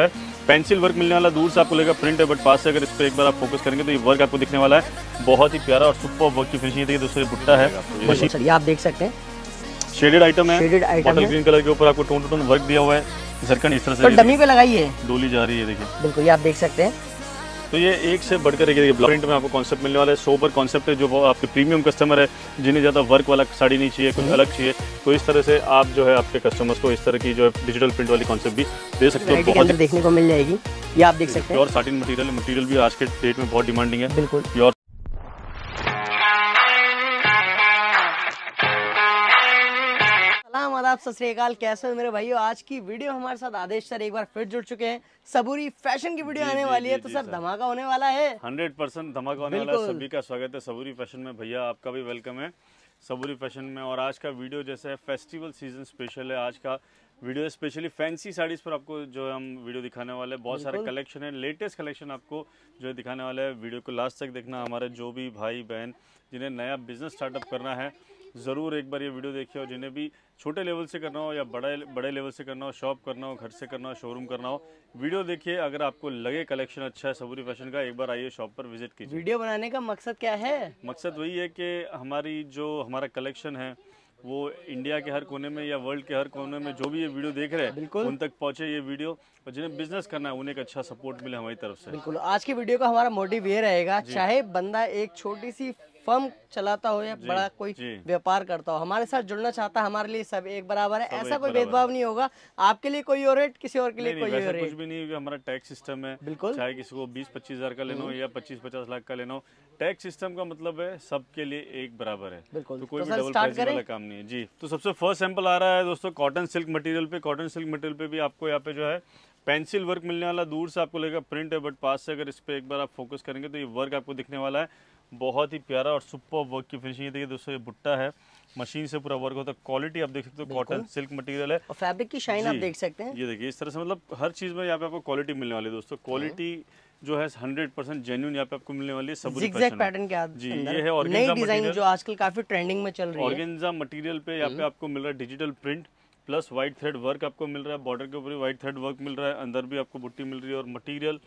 है pencil work मिलने वाला दूर से आपको लगेगा प्रिंट है बट पास से अगर इस पर एक बार आप फोकस करेंगे तो ये वर्क आपको दिखने वाला है बहुत ही प्यारा और सुपर वर्क की फिनिशिंग देखिए दूसरे बुट्टा है आप देख सकते हैं शेडेड आइटम है बॉटल ग्रीन कलर के ऊपर आपको टोन टोन वर्क दिया हुआ है इस तरह से डमी तो पे लगाई है डोली जा रही है देखिए बिल्कुल ये आप देख सकते हैं तो ये एक से बढ़कर एक प्रिंट में आपको कॉन्सेप्ट मिलने वाला है पर कॉन्सेप्ट है जो आपके प्रीमियम कस्टमर है जिन्हें ज़्यादा वर्क वाला साड़ी नहीं चाहिए कुछ अलग चाहिए तो इस तरह से आप जो है आपके कस्टमर्स को इस तरह की जो है डिजिटल प्रिंट वाली कॉन्सेप्ट भी दे सकते हो बहुत देखने को मिल जाएगी ये आप देख सकते हैं और साटिन मटीरियल मटीरियल भी आज के डेट में बहुत डिमांडिंग है बिल्कुल आदाब सत श्रीकाल कैसे हो मेरे भाई आज की वीडियो हमारे साथ आदेश सर एक बार फिर जुड़ चुके हैं सबूरी फैशन की वीडियो आने वाली है तो सर धमाका होने वाला है हंड्रेड परसेंट धमाका होने वाला है सभी का स्वागत है सबूरी फैशन में भैया आपका भी वेलकम है सबूरी फैशन में और आज का वीडियो जैसे फेस्टिवल सीजन स्पेशल है आज का वीडियो स्पेशली फैंसी साड़ीज पर आपको जो हम वीडियो दिखाने वाले हैं बहुत सारे कलेक्शन है लेटेस्ट कलेक्शन आपको जो है दिखाने वाला है वीडियो को लास्ट तक देखना हमारे जो भी भाई बहन जिन्हें नया बिजनेस स्टार्टअप करना है ज़रूर एक बार ये वीडियो देखिए और जिन्हें भी छोटे लेवल से करना हो या बड़े बड़े लेवल से करना हो शॉप करना हो घर से करना हो शोरूम करना हो वीडियो देखिए अगर आपको लगे कलेक्शन अच्छा है सबूरी फैशन का एक बार आइए शॉप पर विजिट कीजिए वीडियो बनाने का मकसद क्या है मकसद वही है कि हमारी जो हमारा कलेक्शन है वो इंडिया के हर कोने में या वर्ल्ड के हर कोने में जो भी ये वीडियो देख रहे हैं उन तक पहुंचे ये वीडियो और जिन्हें बिजनेस करना है उन्हें एक अच्छा सपोर्ट मिले हमारी तरफ से बिल्कुल आज की वीडियो का हमारा मोटिव ये रहेगा चाहे बंदा एक छोटी सी फर्म चलाता हो या बड़ा कोई व्यापार करता हो हमारे साथ जुड़ना चाहता है हमारे लिए सब एक बराबर है ऐसा कोई भेदभाव नहीं होगा आपके लिए कोई और किसी और के लिए कोई और कुछ भी नहीं हमारा टैक्स सिस्टम है बिल्कुल चाहे किसी को बीस पच्चीस हजार का लेना हो हम्म। या पच्चीस पचास लाख का लेना हो टैक्स सिस्टम का मतलब है सबके लिए एक बराबर है बिल्कुल तो कोई तो भी डबल प्राइसिंग वाला काम नहीं है जी तो सबसे फर्स्ट सैंपल आ रहा है दोस्तों कॉटन सिल्क मटेरियल पे कॉटन सिल्क मटेरियल पे भी आपको यहाँ पे जो है पेंसिल वर्क मिलने वाला दूर से आपको लगेगा प्रिंट है बट पास से अगर इस पर एक बार आप फोकस करेंगे तो ये वर्क आपको दिखने वाला है बहुत ही प्यारा और सुपर वर्क की फिनिशिंग देखिए दोस्तों ये बुट्टा है मशीन से पूरा वर्क होता है क्वालिटी आप देख सकते हो कॉटन सिल्क मटेरियल है और फैब्रिक की शाइन आप देख सकते हैं ये देखिए इस तरह से मतलब हर चीज में यहाँ पे आपको क्वालिटी मिलने वाली है दोस्तों क्वालिटी हाँ। जो है हंड्रेड परसेंट जेन्यून यहाँ पे आपको मिलने वाली है सब पैटर्न के जी ये है ऑर्गेन्जा डिजाइन जो आजकल काफी ट्रेंडिंग में चल रही है और मटेरियल पे यहाँ पे हम्म। आपको मिल रहा है digital print plus white thread work आपको मिल रहा है बॉर्डर के ऊपर व्हाइट थ्रेड वर्क मिल रहा है अंदर भी आपको बुट्टी मिल रही है और मटेरियल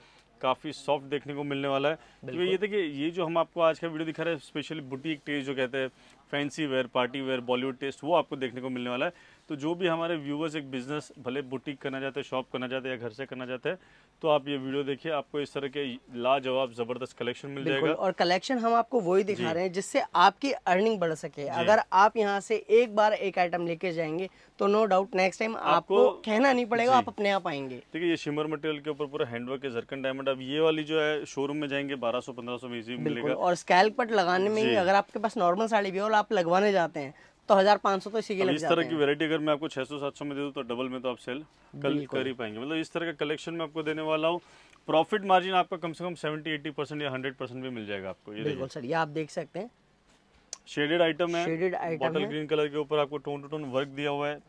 काफ़ी सॉफ्ट देखने को मिलने वाला है तो ये देखिए ये जो हम आपको आज का वीडियो दिखा रहे हैं स्पेशली बुटीक टेस्ट जो कहते हैं fancy wear party wear Bollywood taste वो आपको देखने को मिलने वाला है तो जो भी हमारे व्यूवर्स एक बिज़नेस भले बुटीक करना चाहते हैं शॉप करना चाहते हैं या घर से करना चाहते हैं तो आप ये वीडियो देखिए आपको इस तरह के लाजवाब ज़बरदस्त कलेक्शन मिल जाएगा और कलेक्शन हम आपको वही दिखा रहे हैं जिससे आपकी अर्निंग बढ़ सके अगर आप यहाँ से एक बार एक आइटम लेके जाएंगे तो नो डाउट नेक्स्ट टाइम आपको कहना नहीं पड़ेगा आप अपने आप आएंगे ठीक है ये शिमर मटेरियल के ऊपर पूरा हैंडवर्क है जरकन डायमंड अब ये वाली जो है शोरूम में जाएंगे बारह सौ में इजी मिलेगा और स्कैल पट लगाने में ही अगर आपके पास नॉर्मल साड़ी भी हो और आप लगवाने जाते हैं तो हजार पाँच सौ तो इसी के लिए इस तरह की वेरायटी अगर मैं आपको छह सौ सात सौ में दे दूँ तो डबल में तो आप सेल कल कर ही पाएंगे मतलब इस तरह का कलेक्शन में आपको देने वाला हूँ प्रॉफिट मार्जिन आपका कम से कम सेवेंटी एटी परसेंट या हंड्रेड परसेंट भी मिल जाएगा आपको ये बिल्कुल सर ये आप देख सकते हैं शेडेड आइटम है shaded item bottle green colour के ऊपर आपको टोन टू टोन वर्क दिया हुआ है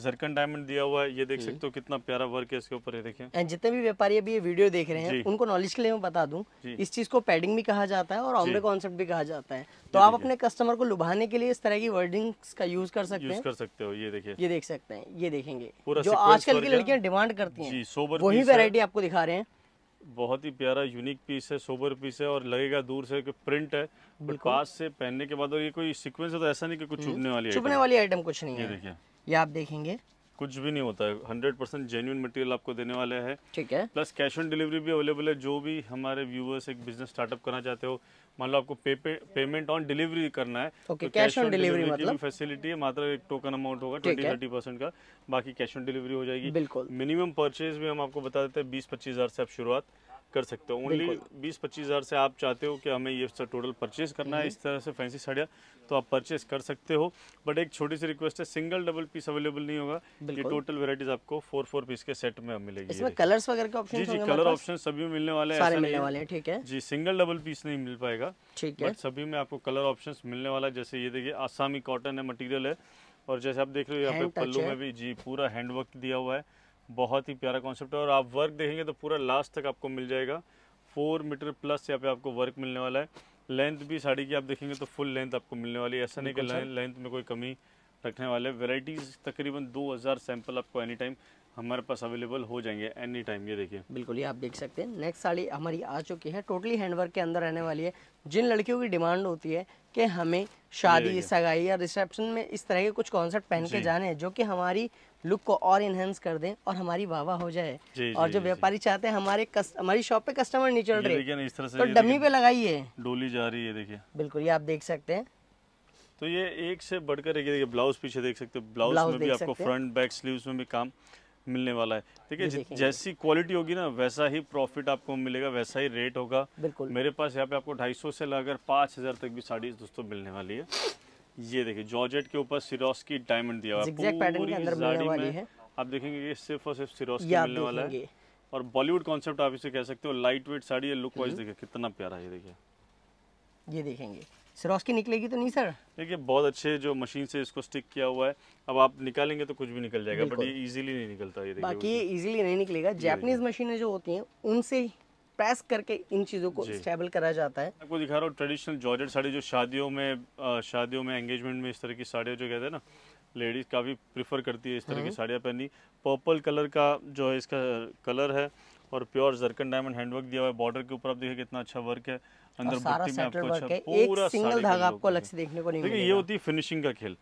जरकन डायमंड दिया हुआ है ये देख सकते हो कितना प्यारा वर्क है इसके ऊपर ये देखें जितने भी व्यापारी अभी ये वीडियो देख रहे हैं उनको नॉलेज के लिए मैं बता दूं इस चीज को पैडिंग भी कहा जाता है और ऑम्बे कॉन्सेप्ट भी कहा जाता है तो आप अपने कस्टमर को लुभाने के लिए इस तरह की वर्डिंग का यूज कर सकते हैं कर सकते हो ये देखिए ये देख सकते हैं ये देखेंगे जो आजकल की लड़कियाँ डिमांड करती है वही वेरायटी आपको दिखा रहे हैं बहुत ही प्यारा यूनिक पीस है सोबर पीस है और लगेगा दूर से कि प्रिंट है पास से पहनने के बाद और ये कोई सीक्वेंस है तो ऐसा नहीं कि कुछ हम्म। छुपने वाली छुपने वाली आइटम कुछ नहीं है देखिए ये आप देखेंगे कुछ भी नहीं होता है हंड्रेड परसेंट जेन्यून मटेरियल आपको देने वाले है ठीक है प्लस कैश ऑन डिलीवरी भी अवेलेबल है जो भी हमारे व्यूअर्स एक बिजनेस स्टार्टअप करना चाहते हो मान लो आपको पे, पे, पेमेंट ऑन डिलीवरी करना है ओके कैश ऑन डिलीवरी मतलब फैसिलिटी है मात्र एक टोकन अमाउंट होगा ट्वेंटी थर्टी परसेंट का बाकी कैश ऑन डिलीवरी हो जाएगी बिल्कुल मिनिमम परचेज भी हम आपको बता देते हैं बीस पच्चीस हजार से आप शुरुआत कर सकते हो ओनली बीस पच्चीस हज़ार से आप चाहते हो कि हमें ये टोटल परचेज करना है इस हम्म। तरह से फैंसी साड़ियाँ तो आप परचेज कर सकते हो बट एक छोटी सी रिक्वेस्ट है सिंगल डबल पीस अवेलेबल नहीं होगा ये टोटल वेराइटीज आपको फोर फोर पीस के सेट में मिलेगी इसमें कलर्स वगैरह के ऑप्शन जी जी कलर ऑप्शन सभी मिलने वाले मिलने वाले हैं ठीक है जी सिंगल डबल पीस नहीं मिल पाएगा ठीक है सभी में आपको कलर ऑप्शन मिलने वाला है जैसे ये देखिए आसामी कॉटन है मटीरियल है और जैसे आप देख रहे हो यहाँ पे पल्लू में भी जी पूरा हैंडवर्क दिया हुआ है बहुत ही प्यारा कॉन्सेप्ट है और आप वर्क देखेंगे तो पूरा लास्ट तक आपको मिल जाएगा फोर मीटर प्लस यहाँ पे आपको वर्क मिलने वाला है लेंथ भी साड़ी की आप देखेंगे तो फुल लेंथ आपको मिलने वाली है ऐसा नहीं कि लेंथ में कोई कमी रखने वाले वेराइटीज़ तकरीबन 2000 सैंपल आपको एनी टाइम हमारे पास अवेलेबल हो जाएंगे एनी टाइम ये देखिए बिल्कुल ये आप देख सकते हैं नेक्स्ट साड़ी हमारी आ चुकी है टोटली हैंडवर्क के अंदर रहने वाली है जिन लड़कियों की डिमांड होती है कि हमें शादी सगाई या रिसेप्शन में इस तरह के कुछ कॉन्सेप्ट पहन के जाने हैं जो कि हमारी लुक को और इनहेंस कर दें और हमारी वाहवा हो जाए और जो व्यापारी चाहते हैं हमारे हमारी शॉप पे कस्टमर नहीं चल रहे इस तरह से तो डमी पे लगाई है डोली जा रही है देखिये बिल्कुल ये आप देख सकते हैं तो ये एक से बढ़कर एक ब्लाउज पीछे देख सकते हो ब्लाउज में भी आपको फ्रंट बैक स्लीव्स में भी काम मिलने वाला है है जैसी क्वालिटी होगी ना वैसा ही प्रॉफिट आपको मिलेगा वैसा ही रेट होगा बिल्कुल मेरे पास यहाँ पे आपको 250 से लगाकर 5000 तक भी साड़ी दोस्तों मिलने वाली है ये देखिए जॉर्जेट के ऊपर सिरोस की डायमंड दिया साड़ी में आप देखेंगे सिर्फ और सिर्फ सिरोस मिलने वाला है और बॉलीवुड कॉन्सेप्ट आप इसे कह सकते हो लाइट वेट साड़ी है लुक वाइज हम्म। देखिए कितना प्यारा है देखिये देखिए ये देखेंगे सरोस की निकलेगी तो नहीं सर देखिए बहुत अच्छे जो मशीन से इसको स्टिक किया हुआ है अब आप निकालेंगे तो कुछ भी निकल जाएगा बट ये इजीली नहीं निकलता ये बाकी ये इजीली नहीं निकलेगा जैपनीज मशीनें जो होती हैं उनसे प्रेस करके इन चीज़ों को स्टेबल करा जाता है आपको दिखा रहा हूँ ट्रेडिशनल जॉर्जेट साड़ी जो शादियों में शादियों में एंगेजमेंट में इस तरह की साड़ियाँ जो कहते हैं ना लेडीज़ काफ़ी प्रिफर करती है इस तरह की हम्म। साड़ियाँ पहनी पर्पल कलर का जो है इसका कलर है और प्योर जरकन डायमंड हैंडवर्क दिया हुआ है बॉर्डर के ऊपर आप देखिए कितना अच्छा वर्क है अंदर बुट्टी में आपको अच्छा पूरा सिंगल धागा आपको अलग से देखने को नहीं देखिए ये होती है फिनिशिंग का खेल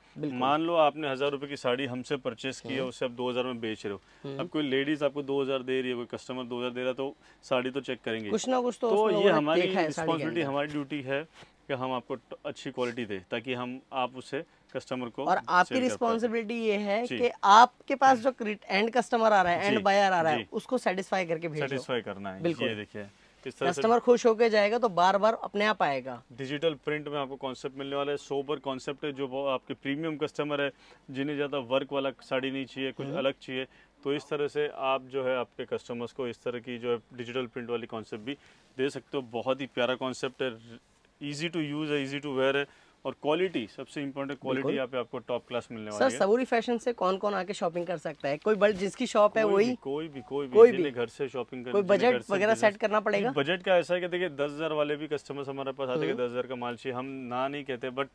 मान लो आपने हजार रुपए की साड़ी हमसे परचेस की है हम्म। उसे आप दो हजार में बेच रहे हो हम्म। अब कोई लेडीज आपको दो हजार दे रही है कोई कस्टमर दो हजार दे रहा तो साड़ी तो चेक करेंगे कुछ ना कुछ तो, तो ये हमारी रिस्पॉन्सिबिलिटी हमारी ड्यूटी है कि हम आपको अच्छी क्वालिटी दे ताकि हम आप उसे कस्टमर को और आपकी रिस्पॉन्सिबिलिटी ये है कि आपके पास जो एंड कस्टमर आ रहा है एंड बायर आ रहा है उसको सेटिस्फाई करके सेटिस्फाई करना है बिल्कुल देखिए कस्टमर खुश होकर जाएगा तो बार बार अपने आप आएगा डिजिटल प्रिंट में आपको कॉन्सेप्ट मिलने वाला है सोबर कॉन्सेप्ट है जो आपके प्रीमियम कस्टमर है जिन्हें ज़्यादा वर्क वाला साड़ी नहीं चाहिए कुछ हम्म। अलग चाहिए तो इस तरह से आप जो है आपके कस्टमर्स को इस तरह की जो है डिजिटल प्रिंट वाली कॉन्सेप्ट भी दे सकते हो बहुत ही प्यारा कॉन्सेप्ट है ईजी टू यूज़ है ईजी टू वेयर है और क्वालिटी सबसे इम्पोर्टेंट क्वालिटी यहाँ पे आपको टॉप क्लास मिलने वाली है सबूरी फैशन से कौन कौन आके शॉपिंग कर सकता है कोई बल्ड जिसकी शॉप है वही कोई भी कोई भी, कोई भी। घर से शॉपिंग कोई बजट वगैरह सेट करना पड़ेगा बजट का ऐसा है कि देखिए दस हजार वाले भी कस्टमर्स हमारे पास आते हैं हम्म। दस हजार का माल चाहिए हम ना नहीं कहते बट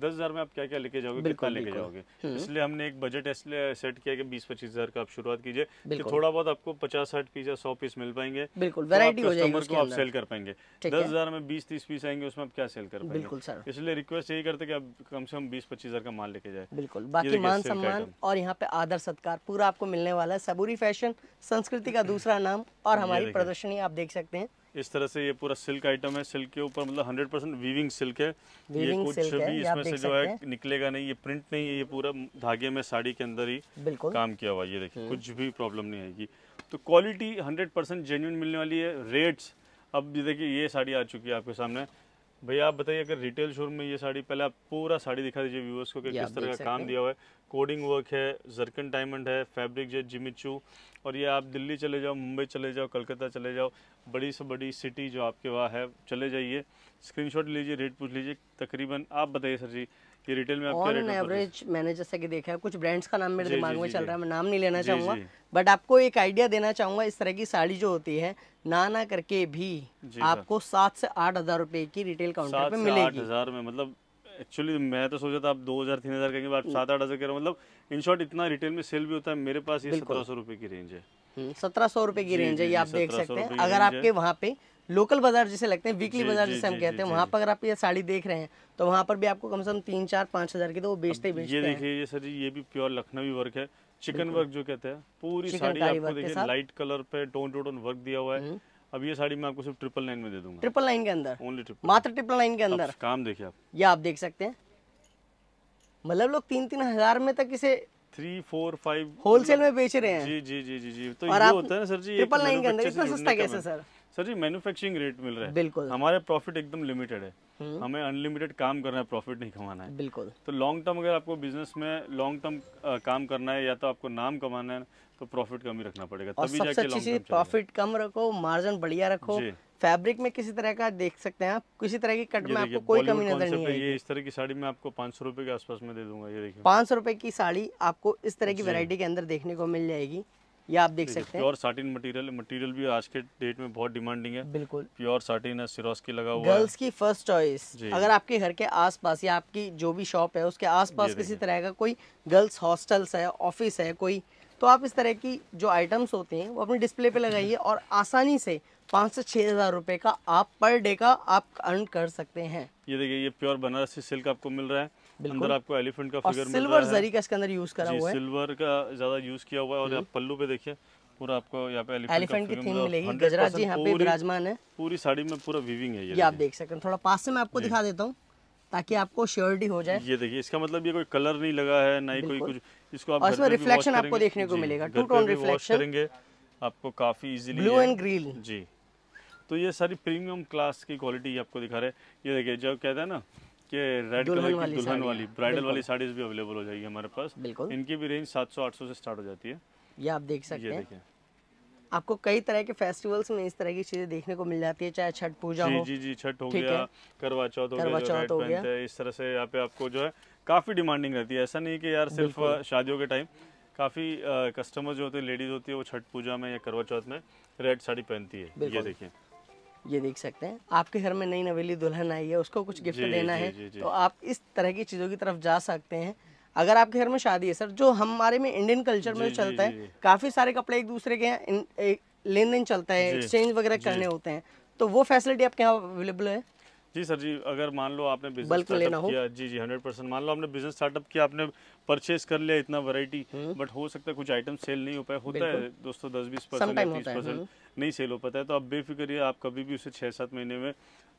दस हज़ार में आप क्या क्या लेके जाओगे कितना लेके जाओगे हम्म। इसलिए हमने एक बजट इसलिए सेट किया कि बीस पच्चीस हज़ार का आप शुरुआत कीजिए कि थोड़ा बहुत आपको पचास साठ पीस या सौ पीस मिल पाएंगे बिल्कुल वैरायटी हो जाएगी को आप सेल कर पाएंगे दस हज़ार में बीस तीस पीस आएंगे उसमें आप क्या सेल कर पाएंगे इसलिए रिक्वेस्ट यही करते आप कम से कम बीस पच्चीस हज़ार का माल लेके जाए बिल्कुल बाकी मान सम्मान और यहाँ पे आदर सत्कार पूरा आपको मिलने वाला है सबूरी फैशन संस्कृति का दूसरा नाम और हमारी प्रदर्शनी आप देख सकते हैं इस तरह से ये पूरा सिल्क आइटम है सिल्क के ऊपर मतलब 100 परसेंट वीविंग सिल्क है ये कुछ भी इसमें से जो है निकलेगा नहीं ये प्रिंट नहीं है ये पूरा धागे में साड़ी के अंदर ही काम किया हुआ ये देखिए हम्म। कुछ भी प्रॉब्लम नहीं आएगी तो क्वालिटी 100 परसेंट जेन्यून मिलने वाली है रेट्स अब देखिए ये साड़ी आ चुकी है आपके सामने भैया आप बताइए अगर रिटेल शोरूम में ये साड़ी पहले आप पूरा साड़ी दिखा दीजिए व्यूअर्स को कि किस तरह का काम दिया हुआ है कोडिंग वर्क है जरकन डायमंड है फैब्रिक जो जिमिचू और ये आप दिल्ली चले जाओ मुंबई चले जाओ कलकत्ता चले जाओ बड़ी से बड़ी सिटी जो आपके वहाँ है चले जाइए स्क्रीनशॉट लीजिए रेट पूछ लीजिए तकरीबन आप बताइए सर जी कि रिटेल में ऑन एवरेज मैंने जैसा कि देखा है कुछ ब्रांड्स का नाम मेरे दिमाग में चल रहा है मैं नाम नहीं लेना चाहूंगा बट आपको एक आइडिया देना चाहूंगा इस तरह की साड़ी जो होती है ना ना करके भी आपको सात से आठ हजार रूपए की रिटेल काउंटर पे मिलेगी हजार में मतलब एक्चुअली मैं तो सोचा था आप दो हजार तीन हजार कहेंगे हम्म। सात आठ हजार कह रहे हो मतलब इन शॉर्ट इतना रिटेल में सेल भी होता है मेरे पास ये सत्रह सौ रुपए की रेंज है हम्म, सत्रह सौ रुपए की रेंज है ये आप देख सकते हैं अगर आपके वहाँ पे लोकल बाजार जिसे लगते हैं वीकली बाजार जिसे हम कहते हैं वहाँ पर अगर आप ये साड़ी देख रहे हैं तो वहाँ पर भी आपको कम से कम तीन चार पाँच हजार की तो वो बेचते ही ये देखिए ये सर ये भी प्योर लखनवी वर्क है चिकन वर्क जो कहते हैं पूरी साड़ी आपको देखिए लाइट कलर पे टोन टू टोन वर्क दिया हुआ है हम्म। अब ये साड़ी मैं आपको सिर्फ ट्रिपल लाइन में दे दूंगा ट्रिपल लाइन के अंदर ओनली ट्रिपल मात्र ट्रिपल लाइन के अंदर काम देखिए आप ये आप देख सकते हैं मतलब लोग तीन तीन हजार में तक इसे थ्री फोर फाइव होलसेल में बेच रहे हैं जी जी जी जी जी तो ये होता है ना सर जी ट्रिपल लाइन के अंदर इतना सस्ता कैसे सर सर जी मैन्युफैक्चरिंग रेट मिल रहा है बिल्कुल हमारे प्रॉफिट एकदम लिमिटेड है हम्म। हमें अनलिमिटेड काम करना है प्रॉफिट नहीं कमाना है बिल्कुल तो लॉन्ग टर्म अगर आपको बिजनेस में लॉन्ग टर्म काम करना है या तो आपको नाम कमाना है तो प्रॉफिट कम ही रखना पड़ेगा तभी जाके लॉन्ग टर्म प्रॉफिट कम रखो मार्जिन बढ़िया रखो फैब्रिक में किसी तरह का देख सकते हैं आप किसी तरह की कट में आपको कोई कमी नजर नहीं आएगी ये इस तरह की साड़ी मैं आपको पाँच सौ रुपए के आसपास में दे दूंगा ये देखिए पाँच सौ रुपए की साड़ी आपको इस तरह की वैरायटी के अंदर देखने को मिल जाएगी ये आप देख सकते हैं प्योर साटिन मटेरियल मटेरियल भी आज के डेट में बहुत डिमांडिंग है बिल्कुल प्योर साटिन है की लगा हुआ गर्ल्स की फर्स्ट चॉइस अगर आपके घर के आसपास या आपकी जो भी शॉप है उसके आसपास किसी तरह का कोई गर्ल्स हॉस्टल्स है ऑफिस है कोई तो आप इस तरह की जो आइटम्स होते हैं वो अपने डिस्प्ले पे लगाइए और आसानी से पाँच से छः हज़ार रुपये का आप पर डे का आप अर्न कर सकते हैं ये देखिए ये प्योर बनारसी सिल्क आपको मिल रहा है अंदर आपको एलिफेंट का फिगर सिल्वर जरी का इसके अंदर यूज करा हुआ है सिल्वर का ज्यादा यूज किया हुआ है और आप हम्म। पल्लू पे देखिए पूरा आपको यहाँ पे एलिफेंट की थीम मिलेगी गजराज जी यहाँ पे विराजमान है पूरी साड़ी में पूरा वीविंग है ये आप देख सकते हैं थोड़ा पास से मैं आपको दिखा देता हूँ ताकि आपको श्योरिटी हो जाए ये देखिए इसका मतलब ये कोई कलर नहीं लगा है ना ही कोई कुछ इसको आप इसमें रिफ्लेक्शन आपको देखने को मिलेगा टू टोन रिफ्लेक्शन करेंगे आपको काफी इजीली ब्लू एंड ग्रीन जी तो ये सारी प्रीमियम क्लास की क्वालिटी आपको दिखा रहे हैं ये देखिए जो कहते हैं ना के रेड कलर की दुल्हन वाली ब्राइडल वाली साड़ीज भी अवेलेबल हो जाएगी हमारे पास बिल्कुल इनकी भी रेंज 700-800 से स्टार्ट हो जाती है ये आप देख सकते हैं आपको कई तरह के फेस्टिवल्स में इस तरह की चीजें देखने को मिल जाती है चाहे छठ पूजा हो जी जी छठ हो गया करवा चौथ हो गया चौथ हो गया इस तरह से यहाँ पे आपको जो है काफी डिमांडिंग रहती है ऐसा नहीं की यार सिर्फ शादियों के टाइम काफी कस्टमर जो होते हैं लेडीज होती है वो छठ पूजा में या करवा चौथ में रेड साड़ी पहनती है ये देखिए ये देख सकते हैं आपके घर में नई नवेली दुल्हन आई है उसको कुछ गिफ्ट देना जी, है जी, जी. तो आप इस तरह की चीज़ों की तरफ जा सकते हैं अगर आपके घर में शादी है सर जो हमारे में इंडियन कल्चर में चलता है काफ़ी सारे कपड़े एक दूसरे के यहाँ लेन देन चलता है एक्सचेंज वगैरह करने होते हैं तो वो फैसिलिटी आपके यहाँ अवेलेबल है जी सर जी अगर मान लो आपने बिजनेस किया जी जी हंड्रेड परसेंट मान लो आपने बिजनेस स्टार्टअप किया आपने परचेस कर लिया इतना वैरायटी बट हम्म। हो सकता है कुछ आइटम सेल नहीं हो पाए होता है दोस्तों दस बीस परसेंट तीस परसेंट हम्म। नहीं सेल हो पाता है तो आप बेफिक्र आप कभी भी उसे छः सात महीने में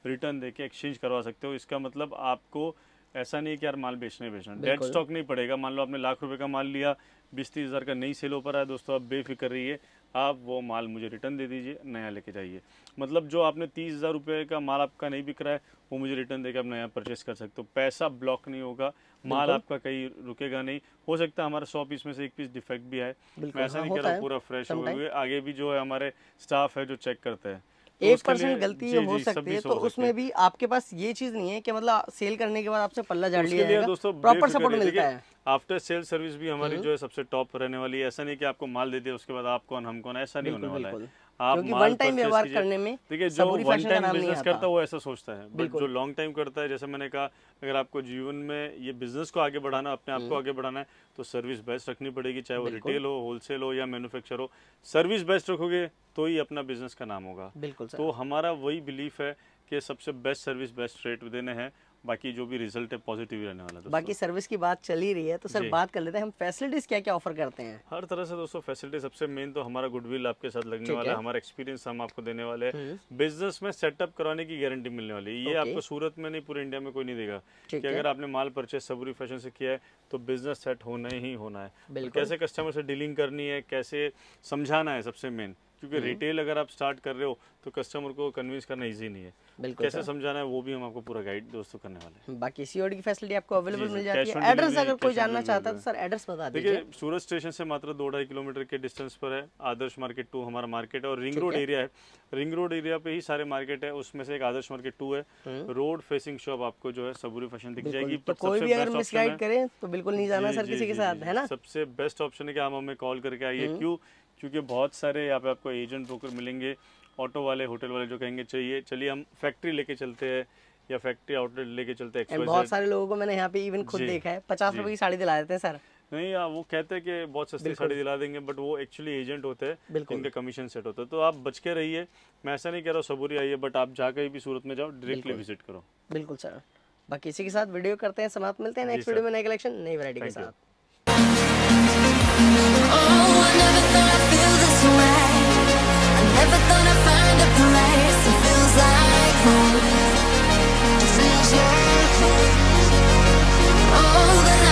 रिटर्न दे एक्सचेंज करवा सकते हो इसका मतलब आपको ऐसा नहीं है कि यार माल बेचने बेचना डेड स्टॉक नहीं पड़ेगा मान लो आपने लाख रुपए का माल लिया बीस तीस हज़ार का नहीं सेल हो पा रहा है दोस्तों आप बेफिक्र रहिए आप वो माल मुझे रिटर्न दे दीजिए नया लेके जाइए मतलब जो आपने तीस हज़ार रुपये का माल आपका नहीं बिक रहा है वो मुझे रिटर्न देकर आप नया परचेस कर सकते हो पैसा ब्लॉक नहीं होगा माल आपका कहीं रुकेगा नहीं हो सकता है हमारा सौ पीस में से एक पीस डिफेक्ट भी है मैं ऐसा हाँ, नहीं कर रहा पूरा फ्रेश हो आगे भी जो है हमारे स्टाफ है जो चेक करते हैं तो एक परसेंट गलती हो सकती है तो उसमें भी आपके पास ये चीज नहीं है कि मतलब सेल करने के बाद आपसे पल्ला झाड़ लिया जाएगा प्रॉपर सपोर्ट मिलता है आफ्टर सेल सर्विस भी हमारी हम्म। जो है सबसे टॉप रहने वाली है ऐसा नहीं कि आपको माल दे दिया उसके बाद आप कौन हम कौन ऐसा नहीं होने वाला है क्योंकि वन टाइम व्यवहार करने में देखिए जो वन टाइम बिजनेस करता है वो ऐसा सोचता है बट जो लॉन्ग टाइम करता है जैसे मैंने कहा अगर आपको जीवन में ये बिजनेस को आगे बढ़ाना अपने आप को आगे बढ़ाना है हम्म। तो सर्विस बेस्ट रखनी पड़ेगी चाहे वो रिटेल हो होलसेल हो या मैन्युफैक्चर हो सर्विस बेस्ट रखोगे तो ही अपना बिजनेस का नाम होगा बिल्कुल तो हमारा वही बिलीफ है कि सबसे बेस्ट सर्विस बेस्ट रेट देने हैं बाकी जो भी रिजल्ट है पॉजिटिव रहने वाला है बाकी सर्विस की बात चल ही रही है तो सर बात कर लेते हैं हम फैसिलिटीज क्या क्या ऑफर करते हैं हर तरह से दोस्तों फैसिलिटी सबसे मेन तो हमारा गुडविल आपके साथ लगने वाला है हमारा एक्सपीरियंस हम आपको देने वाले हैं बिजनेस हम्म। में सेटअप कराने की गारंटी मिलने वाली है ये आपको सूरत में नहीं पूरे इंडिया में कोई नहीं देगा की अगर आपने माल परचेज सबरी फैशन से किया है तो बिजनेस सेट होना ही होना है कैसे कस्टमर से डीलिंग करनी है कैसे समझाना है सबसे मेन क्योंकि रिटेल हम्म। अगर आप स्टार्ट कर रहे हो तो कस्टमर को कन्विंस करना ईजी नहीं है बिल्कुल कैसे समझाना है वो भी हम आपको पूरा गाइड दोस्तों करने वाले हैं बाकी सीओडी की फैसिलिटी आपको अवेलेबल मिल जाती है एड्रेस अगर कोई जानना चाहता है तो सर एड्रेस बता दीजिए देखिए सूरत स्टेशन से मात्र दो ढाई किलोमीटर के डिस्टेंस पर है आदर्श मार्केट टू हमारा मार्केट है और रिंग रोड एरिया है रिंग रोड एरिया पे ही सारे मार्केट है उसमें से एक आदर्श मार्केट टू है रोड फेसिंग शॉप आपको जो है सबूरी फैशन दिख जाएगी तो कोई भी अगर मिसगाइड करे तो बिल्कुल नहीं जाना सर किसी के साथ है ना सबसे बेस्ट ऑप्शन है कि आप हमें कॉल करके आइए हम्म। क्यों क्योंकि बहुत सारे यहाँ पे आपको एजेंट ब्रोकर मिलेंगे ऑटो वाले होटल वाले जो कहेंगे चाहिए चलिए हम फैक्ट्री लेके चलते हैं या फैक्ट्री आउटलेट लेके चलते हैं बहुत सारे लोगों को मैंने यहाँ पे इवन खुद देखा है पचास रुपए की साड़ी दिला देते हैं सर नहीं आ, हाँ, वो कहते हैं कि बहुत सस्ती साड़ी दिला देंगे बट वो एक्चुअली एजेंट होते हैं इनके कमीशन सेट होते हैं तो आप बच के रहिए मैं ऐसा नहीं कह रहा हूँ सबूरी आइए बट आप जा कहीं भी सूरत में जाओ डायरेक्टली विजिट करो बिल्कुल सर बाकी इसी के साथ वीडियो करते हैं समाप्त मिलते हैं नेक्स्ट वीडियो में नए कलेक्शन नई वैरायटी के साथ All oh, that